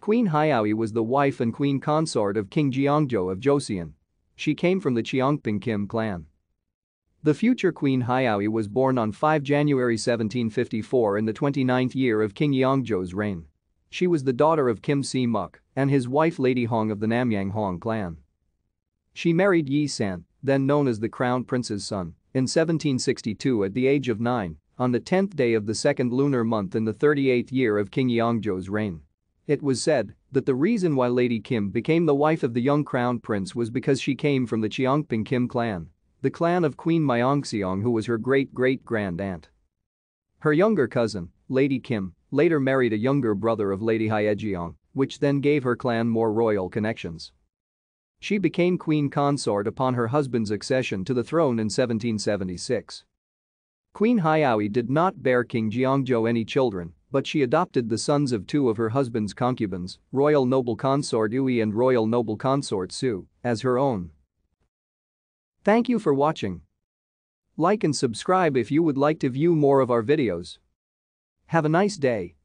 Queen Hayaoi was the wife and queen consort of King Jeongjo of Joseon. She came from the Cheongping Kim clan. The future Queen Hayaoi was born on 5 January 1754 in the 29th year of King Yeongjo's reign. She was the daughter of Kim Si-muk and his wife Lady Hong of the Namyang Hong clan. She married Yi San, then known as the Crown Prince's son, in 1762 at the age of 9, on the 10th day of the second lunar month in the 38th year of King Yeongjo's reign. It was said that the reason why Lady Kim became the wife of the young crown prince was because she came from the Cheongping Kim clan, the clan of Queen Myeongseong who was her great-great-grand-aunt. Her younger cousin, Lady Kim, later married a younger brother of Lady Hyejeong, which then gave her clan more royal connections. She became queen consort upon her husband's accession to the throne in 1776. Queen Hyaoi did not bear King Jeongjo any children but she adopted the sons of two of her husband's concubines, royal noble consort Ui and royal noble consort Su, as her own. Thank you for watching. Like and subscribe if you would like to view more of our videos. Have a nice day.